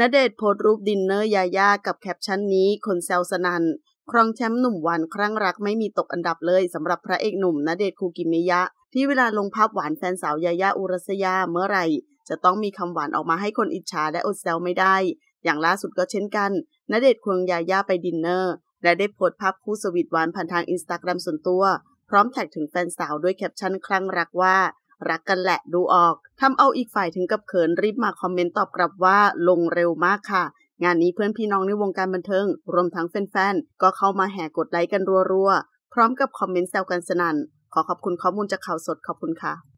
ณเดชโพสรูปดินเนอร์ยาย่ากับแคปชั่นนี้ คนแซวสนันครองแชมป์หนุ่มหวานครั้งรักไม่มีตกอันดับเลยสำหรับพระเอกหนุ่มณเดชคูกิมิยะ ที่เวลาลงภาพหวานแฟนสาวยายาอุรัสยาเมื่อไหร่ จะต้องมีคำหวานออกมาให้คนอิจฉาและอดแซวไม่ได้ อย่างล่าสุดก็เช่นกันณเดชควงยายาไปดินเนอร์ และได้โพสภาพคู่สวีทหวานผ่านทางอินสตาแกรมส่วนตัว พร้อมแท็กถึงแฟนสาวด้วยแคปชั่นครั้งรักว่ารักกันแหละดูออกทำเอาอีกฝ่ายถึงกับเขินรีบมาคอมเมนต์ตอบกลับว่าลงเร็วมากค่ะ งานนี้เพื่อนพี่น้องในวงการบันเทิงรวมทั้งแฟนๆก็เข้ามาแห่กดไลค์กันรัวๆ พร้อมกับคอมเมนต์แซวกันสนัน่น ขอขอบคุณข้อมูลจากข่าวสดขอบคุณค่ะ